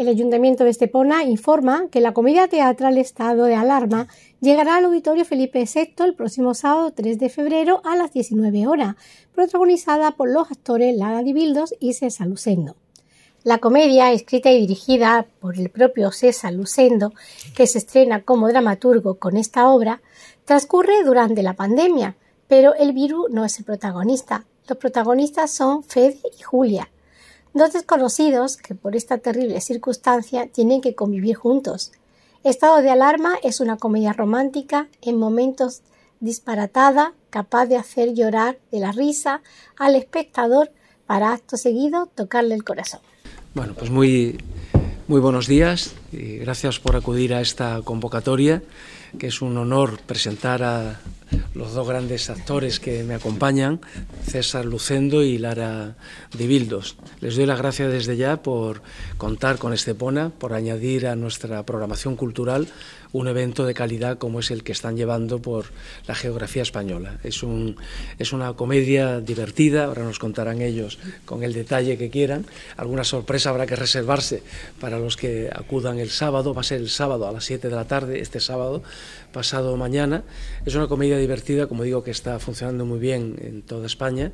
El Ayuntamiento de Estepona informa que la comedia teatral Estado de Alarma llegará al Auditorio Felipe VI el próximo sábado 3 de febrero a las 19 horas, protagonizada por los actores Lara Dibildos y César Lucendo. La comedia, escrita y dirigida por el propio César Lucendo, que se estrena como dramaturgo con esta obra, transcurre durante la pandemia, pero el virus no es el protagonista. Los protagonistas son Fede y Julia, Dos desconocidos que por esta terrible circunstancia tienen que convivir juntos. Estado de Alarma es una comedia romántica en momentos disparatada, capaz de hacer llorar de la risa al espectador para acto seguido tocarle el corazón. Bueno, pues muy, muy buenos días y gracias por acudir a esta convocatoria, que es un honor presentar a los dos grandes actores que me acompañan, César Lucendo y Lara Dibildos. Les doy las gracias desde ya por contar con Estepona, por añadir a nuestra programación cultural un evento de calidad como es el que están llevando por la geografía española. Es, un, es una comedia divertida, ahora nos contarán ellos con el detalle que quieran. Alguna sorpresa habrá que reservarse para los que acudan el sábado, va a ser el sábado a las 7 de la tarde, este sábado, pasado mañana. Es una comedia divertida, como digo, que está funcionando muy bien en toda España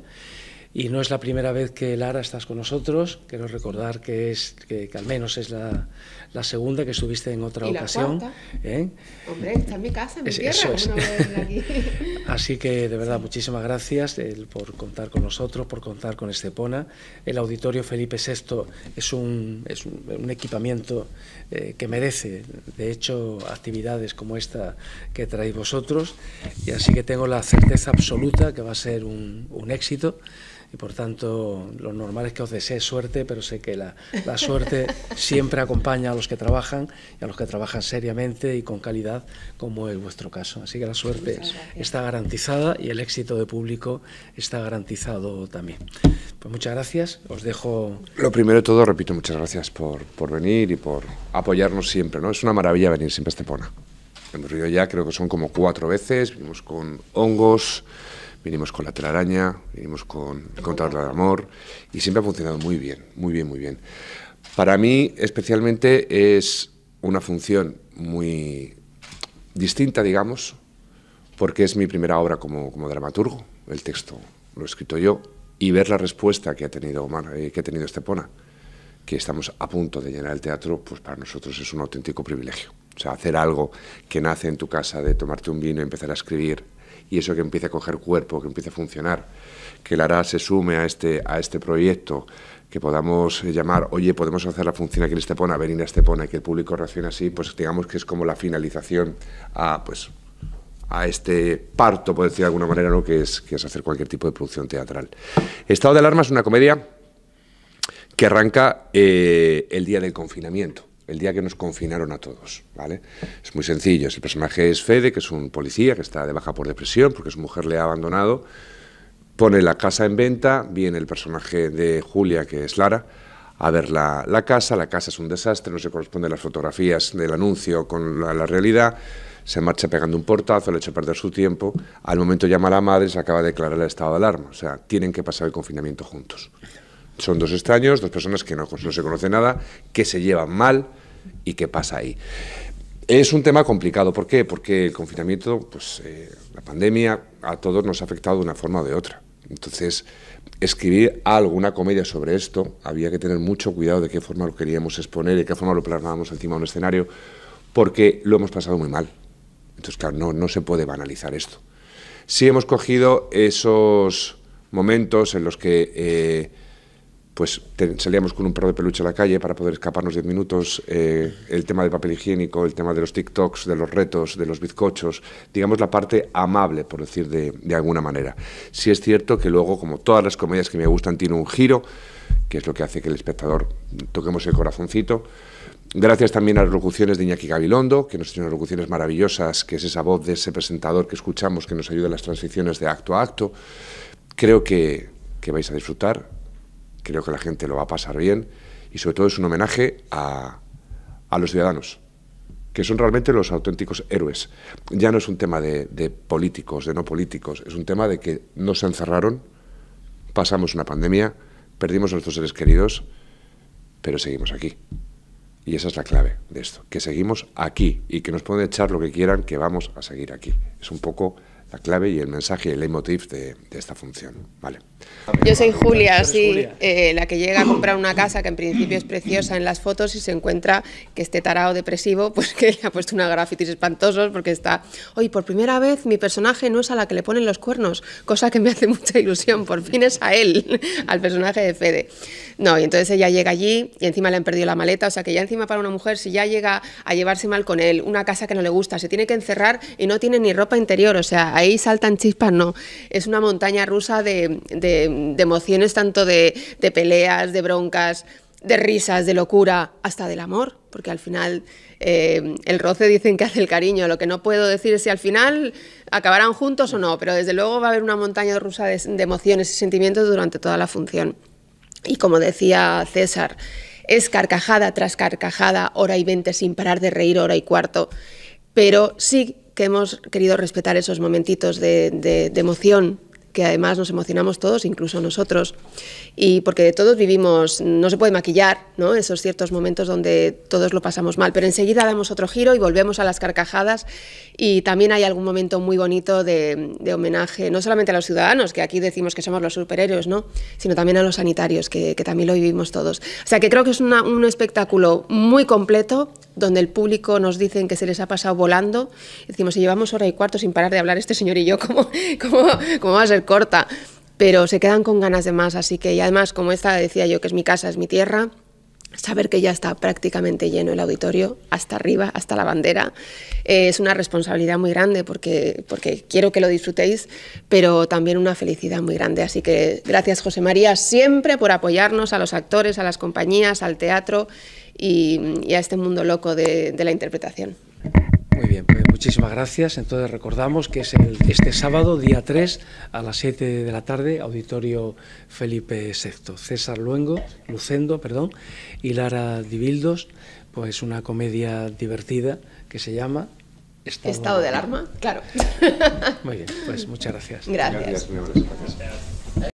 y no es la primera vez que Lara estás con nosotros. Quiero recordar que es que, al menos es la, segunda que estuviste en otra ocasión. ¿eh? Hombre, está en mi casa, en mi tierra. Eso aquí. Así que de verdad, muchísimas gracias por contar con nosotros, por contar con Estepona. El auditorio Felipe VI es un, equipamiento eh, que merece, de hecho, actividades como esta que traéis vosotros. Y así que tengo la certeza absoluta que va a ser un, un éxito y por tanto lo normal es que os desee suerte, pero sé que la, la suerte siempre acompaña a los que trabajan y a los que trabajan seriamente y con calidad, como es vuestro caso. Así que la suerte está garantizada y el éxito de público está garantizado también. Pues muchas gracias, os dejo... Lo primero de todo, repito, muchas gracias por, por venir y por apoyarnos siempre, ¿no? Es una maravilla venir siempre a Estepona. Hemos río ya, creo que son como cuatro veces, vimos con hongos, ...vinimos con la telaraña, vinimos con el contador amor y siempre ha funcionado muy bien, muy bien, muy bien. Para mí especialmente es una función muy distinta, digamos, porque es mi primera obra como, como dramaturgo, el texto lo he escrito yo, y ver la respuesta que ha tenido, Omar, eh, que ha tenido Estepona, que estamos a punto de llenar el teatro, pues para nosotros es un auténtico privilegio. O sea, hacer algo que nace en tu casa de tomarte un vino, y empezar a escribir, y eso que empiece a coger cuerpo, que empiece a funcionar, que Lara se sume a este, a este proyecto, que podamos eh, llamar, oye, podemos hacer la función aquí en Estepona, venir a Estepona, y que el público reaccione así, pues digamos que es como la finalización a, pues, a este parto, por decir de alguna manera, ¿no? que, es, que es hacer cualquier tipo de producción teatral. Estado de Alarma es una comedia que arranca eh, el día del confinamiento el día que nos confinaron a todos, ¿vale? Es muy sencillo, el personaje es Fede, que es un policía que está de baja por depresión porque su mujer le ha abandonado, pone la casa en venta, viene el personaje de Julia, que es Lara, a ver la, casa, la casa es un desastre, no se corresponden las fotografías del anuncio con la, realidad, se marcha pegando un portazo, le echa a perder su tiempo, al momento llama a la madre, se acaba de declarar el estado de alarma, o sea, tienen que pasar el confinamiento juntos son dos extraños, dos personas que no, se conocen nada, que se llevan mal y qué pasa ahí. Es un tema complicado. ¿Por qué? Porque el confinamiento, pues eh, la pandemia, a todos nos ha afectado de una forma o de otra. Entonces, escribir alguna comedia sobre esto, había que tener mucho cuidado de qué forma lo queríamos exponer, y qué forma lo plasmábamos encima de un escenario, porque lo hemos pasado muy mal. Entonces, claro, no, no se puede banalizar esto. si hemos cogido esos momentos en los que... Eh, pues salíamos con un perro de peluche a la calle para poder escaparnos diez minutos, eh, el tema del papel higiénico, el tema de los TikToks, de los retos, de los bizcochos, digamos la parte amable, por decir de, alguna manera. ...si es cierto que luego, como todas las comedias que me gustan, tiene un giro, que es lo que hace que el espectador toquemos el corazoncito. Gracias también a las locuciones de Iñaki Gabilondo, que nos tiene unas locuciones maravillosas, que es esa voz de ese presentador que escuchamos que nos ayuda en las transiciones de acto a acto. Creo que vais a disfrutar Creo que la gente lo va a pasar bien y sobre todo es un homenaje a, los ciudadanos, que son realmente los auténticos héroes. Ya no es un tema de, políticos, de no políticos, es un tema de que no se encerraron, pasamos una pandemia, perdimos a nuestros seres queridos, pero seguimos aquí. Y esa es la clave de esto, que seguimos aquí y que nos pueden echar lo que quieran, que vamos a seguir aquí. Es un poco la clave y el mensaje y el leitmotiv de, esta función. Vale. Yo soy Julia, sí, eh, la que llega a comprar una casa que en principio es preciosa en las fotos y se encuentra que este tarao depresivo, pues que le ha puesto una grafitis espantosos porque está, hoy por primera vez mi personaje no es a la que le ponen los cuernos, cosa que me hace mucha ilusión, por fin es a él, al personaje de Fede. No, y entonces ella llega allí y encima le han perdido la maleta, o sea que ya encima para una mujer, si ya llega a llevarse mal con él, una casa que no le gusta, se tiene que encerrar y no tiene ni ropa interior, o sea, ahí saltan chispas, no. Es una montaña rusa de, emociones, tanto de, peleas, de broncas, de risas, de locura, hasta del amor, porque al final eh, el roce dicen que hace el cariño. Lo que no puedo decir es si al final acabarán juntos o no, pero desde luego va a haber una montaña rusa de, emociones y sentimientos durante toda la función. Y como decía César, es carcajada tras carcajada, hora y veinte sin parar de reír, hora y cuarto, pero sí que hemos querido respetar esos momentitos de, emoción que además nos emocionamos todos, incluso nosotros, y porque todos vivimos, no se puede maquillar, Esos ciertos momentos donde todos lo pasamos mal, pero enseguida damos otro giro y volvemos a las carcajadas y también hay algún momento muy bonito de, homenaje, no solamente a los ciudadanos, que aquí decimos que somos los superhéroes, ¿no? Sino también a los sanitarios, que, también lo vivimos todos. O sea, que creo que es un espectáculo muy completo, donde el público nos dicen que se les ha pasado volando. Decimos, si llevamos hora y cuarto sin parar de hablar este señor y yo, ¿cómo, cómo, va a ser corta? Pero se quedan con ganas de más, así que y además, como esta decía yo, que es mi casa, es mi tierra, saber que ya está prácticamente lleno el auditorio, hasta arriba, hasta la bandera, eh, es una responsabilidad muy grande porque, quiero que lo disfrutéis, pero también una felicidad muy grande. Así que gracias José María siempre por apoyarnos a los actores, a las compañías, al teatro y, a este mundo loco de la interpretación. Muy bien, pues muchísimas gracias. Entonces recordamos que es este sábado, día 3, a las 7 de la tarde, Auditorio Felipe VI. César Luengo, Lucendo, perdón, y Lara Dibildos, pues una comedia divertida que se llama... Estado, de alarma, claro. Muy bien, pues muchas Gracias. gracias.